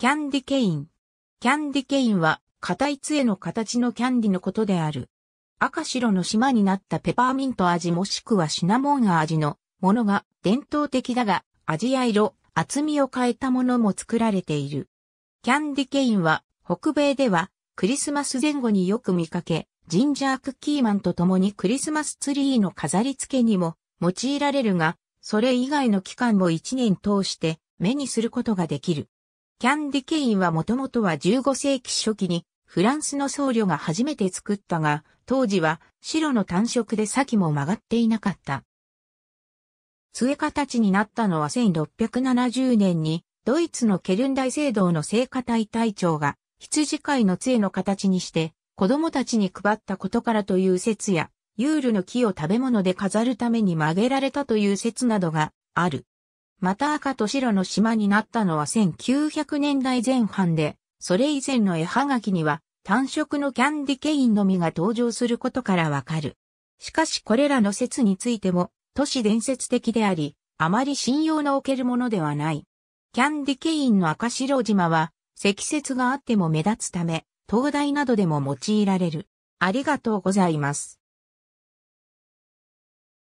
キャンディケイン。キャンディケインは、硬い杖の形のキャンディのことである。赤白の島になったペパーミント味もしくはシナモン味のものが伝統的だが、味や色、厚みを変えたものも作られている。キャンディケインは、北米では、クリスマス前後によく見かけ、ジンジャークッキーマンと共にクリスマスツリーの飾り付けにも用いられるが、それ以外の期間も一年通して目にすることができる。キャン・ディケインはもともとは15世紀初期にフランスの僧侶が初めて作ったが、当時は白の単色で先も曲がっていなかった。杖形になったのは1670年にドイツのケルン大聖堂の聖歌隊隊長が羊飼いの杖の形にして子供たちに配ったことからという説や、ユールの木を食べ物で飾るために曲げられたという説などがある。また赤と白の島になったのは1900年代前半で、それ以前の絵はがきには単色のキャンディケインのみが登場することからわかる。しかしこれらの説についても都市伝説的であり、あまり信用のおけるものではない。キャンディケインの赤白島は、積雪があっても目立つため、灯台などでも用いられる。ありがとうございます。